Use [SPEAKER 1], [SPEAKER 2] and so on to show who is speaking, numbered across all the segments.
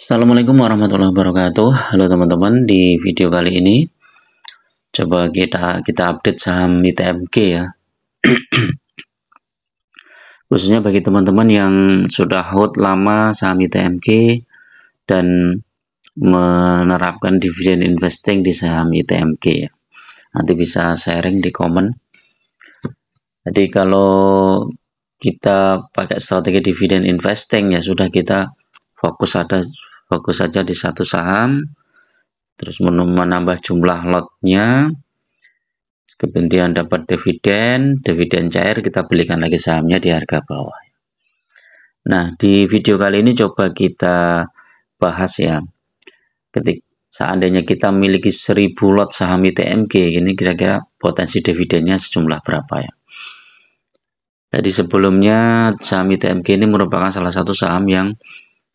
[SPEAKER 1] Assalamualaikum warahmatullahi wabarakatuh. Halo teman-teman, di video kali ini coba kita kita update saham ITMG ya. Khususnya bagi teman-teman yang sudah hold lama saham ITMG dan menerapkan dividend investing di saham ITMG ya. Nanti bisa sharing di komen. Jadi kalau kita pakai strategi dividend investing ya sudah kita fokus ada fokus saja di satu saham terus menambah jumlah lotnya kemudian dapat dividen dividen cair kita belikan lagi sahamnya di harga bawah nah di video kali ini coba kita bahas ya ketik seandainya kita memiliki 1000 lot saham ITMG ini kira-kira potensi dividennya sejumlah berapa ya jadi sebelumnya saham ITMG ini merupakan salah satu saham yang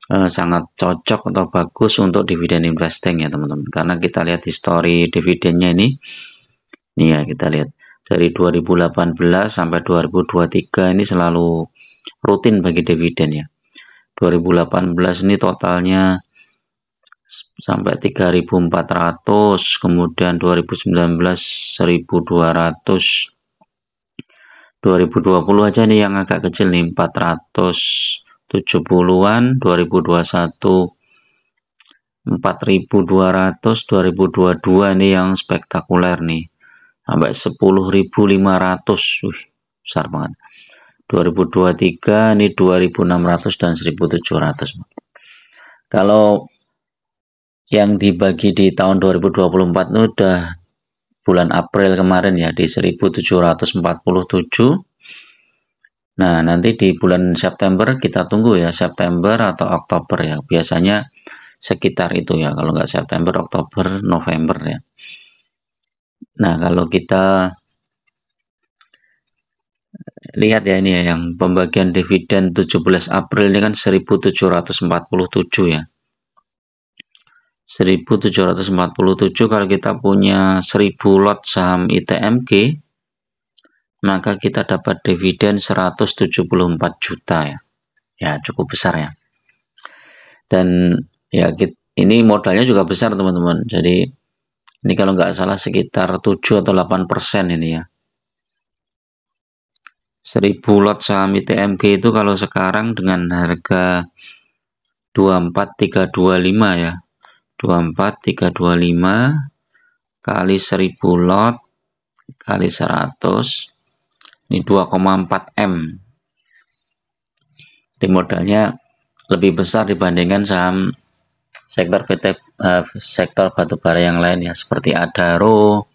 [SPEAKER 1] Eh, sangat cocok atau bagus untuk dividen investing ya teman-teman karena kita lihat histori dividennya ini nih ya kita lihat dari 2018 sampai 2023 ini selalu rutin bagi dividen ya 2018 ini totalnya sampai 3400 kemudian 2019 1200 2020 aja nih yang agak kecil nih 400 70-an 2021 4200 2022 ini yang spektakuler nih sampai 10.500 Wih, besar banget 2023 ini 2600 dan 1700 kalau yang dibagi di tahun 2024 itu udah bulan April kemarin ya di 1747 Nah, nanti di bulan September kita tunggu ya, September atau Oktober ya. Biasanya sekitar itu ya, kalau nggak September, Oktober, November ya. Nah, kalau kita lihat ya ini ya, yang pembagian dividen 17 April ini kan 1747 ya. 1747 kalau kita punya 1000 lot saham ITMG maka kita dapat dividen 174 juta ya. Ya, cukup besar ya. Dan ya ini modalnya juga besar teman-teman. Jadi ini kalau nggak salah sekitar 7 atau 8 persen ini ya. 1000 lot saham ITMG itu kalau sekarang dengan harga 24325 ya. 24325 kali 1000 lot kali 100 ini 2,4 M jadi modalnya lebih besar dibandingkan saham sektor PT uh, eh, sektor batubara yang lain ya seperti Adaro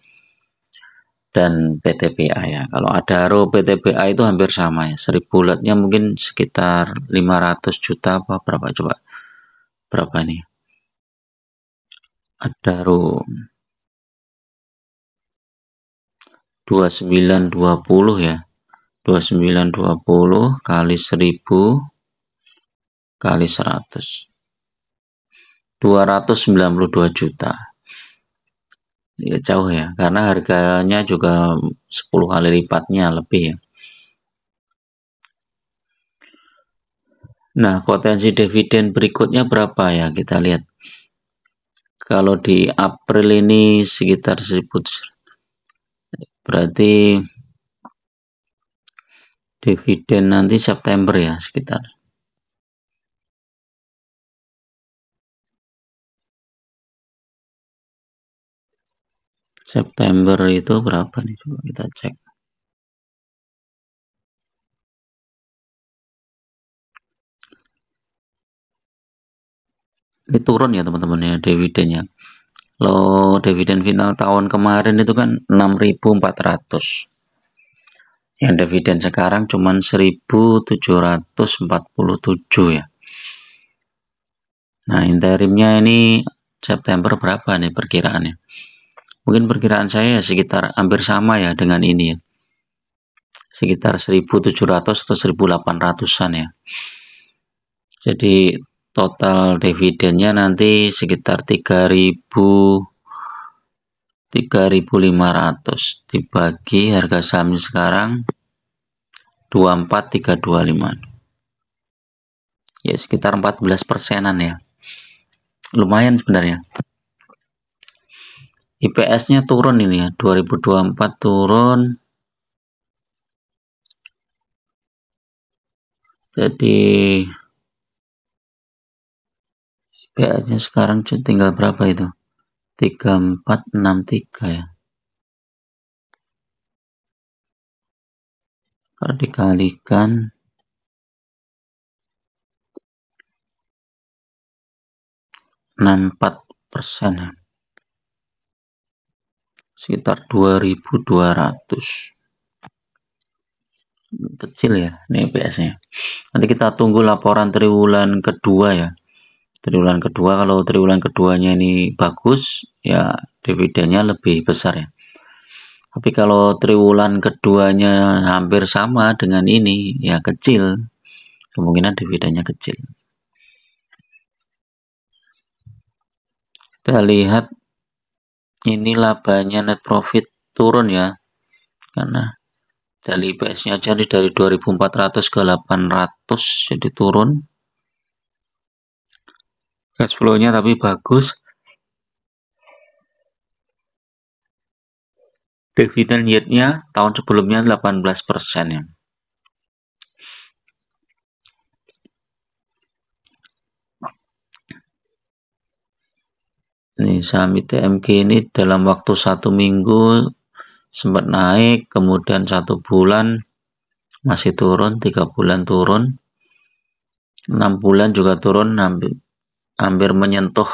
[SPEAKER 1] dan PTBA ya kalau Adaro PTBA itu hampir sama ya seri bulatnya mungkin sekitar 500 juta apa berapa coba
[SPEAKER 2] berapa ini Adaro 2920 ya
[SPEAKER 1] 2920 kali 1000 kali 100 292 juta ya jauh ya karena harganya juga 10 kali lipatnya lebih ya Nah potensi dividen berikutnya berapa ya kita lihat kalau di April ini sekitar 1000 Berarti
[SPEAKER 2] dividen nanti September ya sekitar. September itu berapa nih coba kita cek. Ini turun ya teman-teman ya dividennya. Loh, dividen final
[SPEAKER 1] tahun kemarin itu kan 6.400. Yang dividen sekarang cuma 1.747 ya. Nah, interimnya ini September berapa nih perkiraannya? Mungkin perkiraan saya ya sekitar hampir sama ya dengan ini ya. Sekitar 1.700 atau 1.800-an ya. Jadi total dividennya nanti sekitar 3000 3500 dibagi harga saham sekarang 24325 ya sekitar 14 persenan ya lumayan sebenarnya IPS nya turun ini ya 2024 turun
[SPEAKER 3] jadi
[SPEAKER 2] PA-nya sekarang tinggal berapa itu? 3463 ya. Kalau dikalikan empat persen ya. sekitar 2200
[SPEAKER 1] kecil ya ini PS nya nanti kita tunggu laporan triwulan kedua ya triwulan kedua kalau triwulan keduanya ini bagus ya dividennya lebih besar ya tapi kalau triwulan keduanya hampir sama dengan ini ya kecil kemungkinan dividennya kecil kita lihat ini labanya net profit turun ya karena dari ps nya jadi dari 2400 ke 800 jadi turun cash flow-nya tapi bagus dividen yield-nya tahun sebelumnya 18% ya. Ini saham ITMG ini dalam waktu satu minggu sempat naik, kemudian satu bulan masih turun, tiga bulan turun, enam bulan juga turun, hampir menyentuh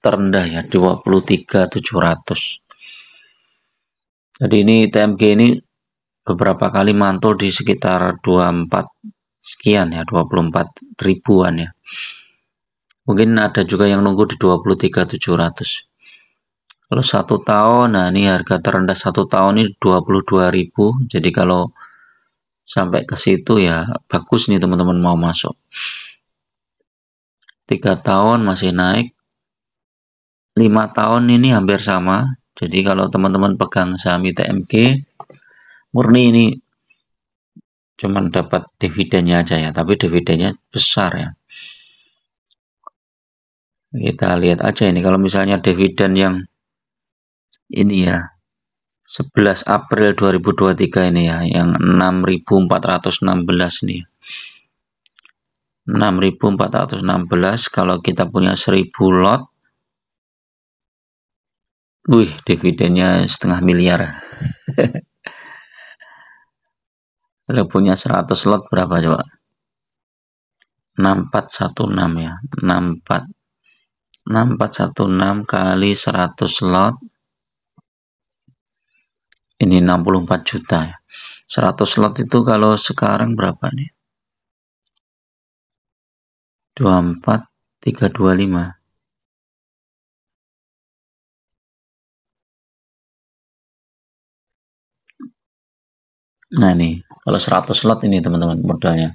[SPEAKER 1] terendah ya 23.700 jadi ini TMG ini beberapa kali mantul di sekitar 24 sekian ya 24 ribuan ya mungkin ada juga yang nunggu di 23.700 kalau satu tahun nah ini harga terendah satu tahun ini 22.000 jadi kalau sampai ke situ ya bagus nih teman-teman mau masuk tiga tahun masih naik lima tahun ini hampir sama jadi kalau teman-teman pegang saham ITMG murni ini cuman dapat dividennya aja ya tapi dividennya besar ya kita lihat aja ini kalau misalnya dividen yang ini ya 11 April 2023 ini ya yang 6416 nih 6416 kalau kita punya 1000 lot wih dividennya setengah miliar kalau punya 100 lot berapa coba 6416 ya 64 6416 kali 100 lot ini 64 juta ya 100 lot itu kalau
[SPEAKER 2] sekarang berapa nih 24, 325. Nah ini, kalau 100
[SPEAKER 1] lot ini teman-teman modalnya.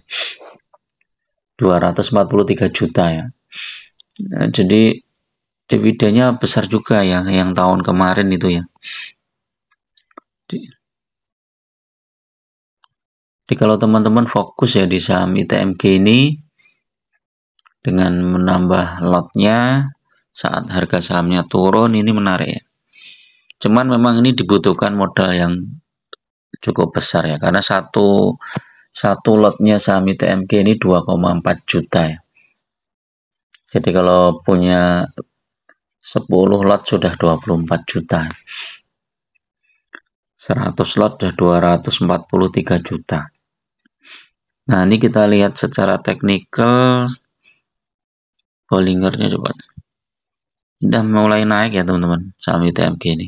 [SPEAKER 1] 243 juta ya. Nah, jadi dividennya besar juga ya yang tahun kemarin itu
[SPEAKER 3] ya. Jadi, Jadi
[SPEAKER 1] kalau teman-teman fokus ya di saham ITMG ini dengan menambah lotnya saat harga sahamnya turun ini menarik ya. Cuman memang ini dibutuhkan modal yang cukup besar ya karena satu satu lotnya saham ITMG ini 2,4 juta ya. Jadi kalau punya 10 lot sudah 24 juta. 100 lot sudah 243 juta. Nah, ini kita lihat secara teknikal Bollingernya coba sudah mulai naik ya teman-teman saham ITMG ini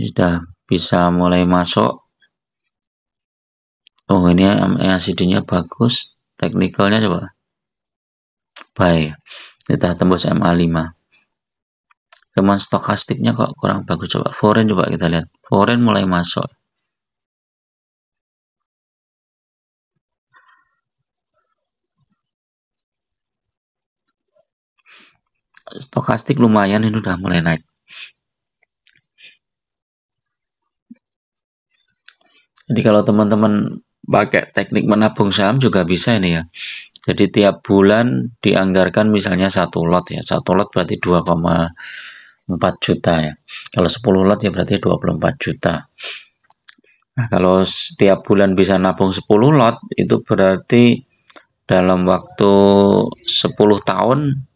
[SPEAKER 1] sudah bisa mulai masuk oh ini MACD-nya bagus teknikalnya coba baik kita tembus MA5 cuman stokastiknya
[SPEAKER 2] kok kurang bagus coba foreign coba kita lihat foreign mulai masuk
[SPEAKER 3] stokastik lumayan ini udah mulai naik
[SPEAKER 1] jadi kalau teman-teman pakai teknik menabung saham juga bisa ini ya jadi tiap bulan dianggarkan misalnya satu lot ya satu lot berarti 2,4 juta ya kalau 10 lot ya berarti 24 juta nah, kalau setiap bulan bisa nabung 10 lot itu berarti dalam waktu 10 tahun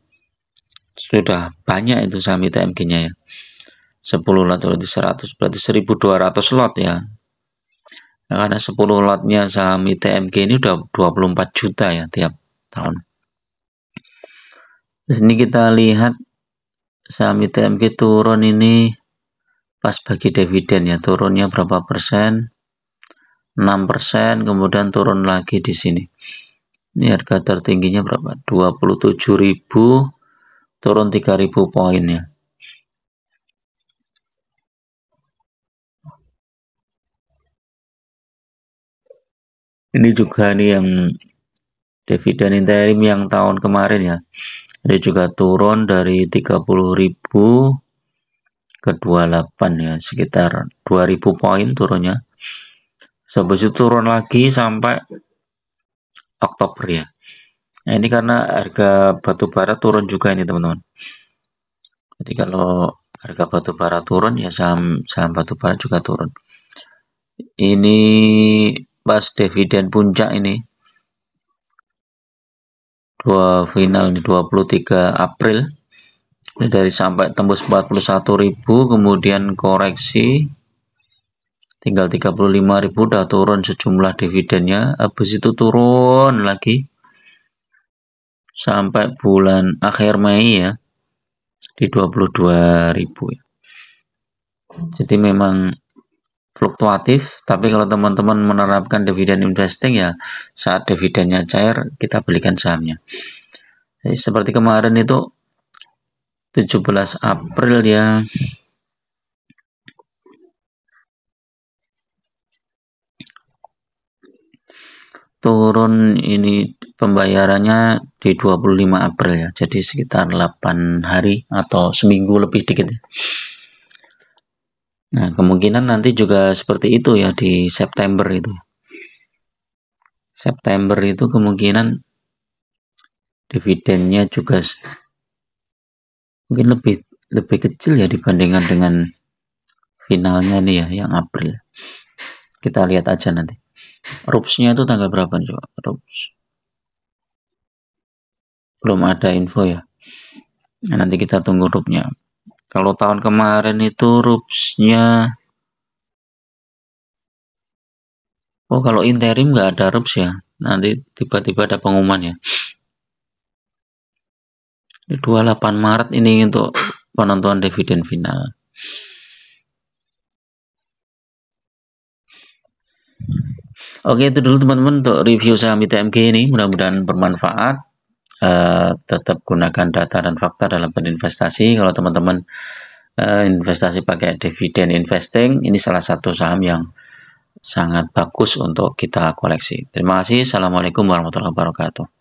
[SPEAKER 1] sudah banyak itu saham ITMG-nya ya. 10 lot berarti 100 berarti 1200 lot ya. Nah, karena 10 lotnya saham ITMG ini udah 24 juta ya tiap tahun. Di sini kita lihat saham ITMG turun ini pas bagi dividen ya turunnya berapa persen 6 persen kemudian turun lagi di sini ini harga tertingginya berapa
[SPEAKER 2] 27 ribu turun 3000 poin ya ini juga nih yang dividen interim yang tahun
[SPEAKER 1] kemarin ya ini juga turun dari 30.000 ke 28 ya sekitar 2000 poin turunnya Sebesar turun lagi sampai Oktober ya Nah, ini karena harga batu bara turun juga ini, teman-teman. Jadi kalau harga batu bara turun ya saham saham batu bara juga turun. Ini pas dividen puncak ini. Dua final di 23 April. Ini dari sampai tembus 41.000 kemudian koreksi tinggal 35.000 udah turun sejumlah dividennya habis itu turun lagi sampai bulan akhir Mei ya di 22.000 ya. Jadi memang fluktuatif, tapi kalau teman-teman menerapkan dividen investing ya saat dividennya cair kita belikan sahamnya. Jadi, seperti kemarin itu 17 April ya turun ini pembayarannya di 25 April ya jadi sekitar 8 hari atau seminggu lebih dikit ya. Nah kemungkinan nanti juga seperti itu ya di September itu September itu kemungkinan dividennya juga mungkin lebih lebih kecil ya dibandingkan dengan finalnya nih ya yang April kita lihat aja nanti rupsnya itu tanggal berapa nih coba rups belum ada info ya nah, nanti kita tunggu rupnya kalau tahun kemarin itu rupsnya oh kalau interim nggak ada rups ya nanti tiba-tiba ada pengumuman ya 28 Maret ini untuk penentuan dividen final Oke itu dulu teman-teman untuk review saham ITMG ini mudah-mudahan bermanfaat Eh, tetap gunakan data dan fakta dalam berinvestasi. Kalau teman-teman uh, investasi pakai dividen investing, ini salah satu saham yang sangat bagus untuk kita koleksi. Terima kasih. Assalamualaikum warahmatullahi wabarakatuh.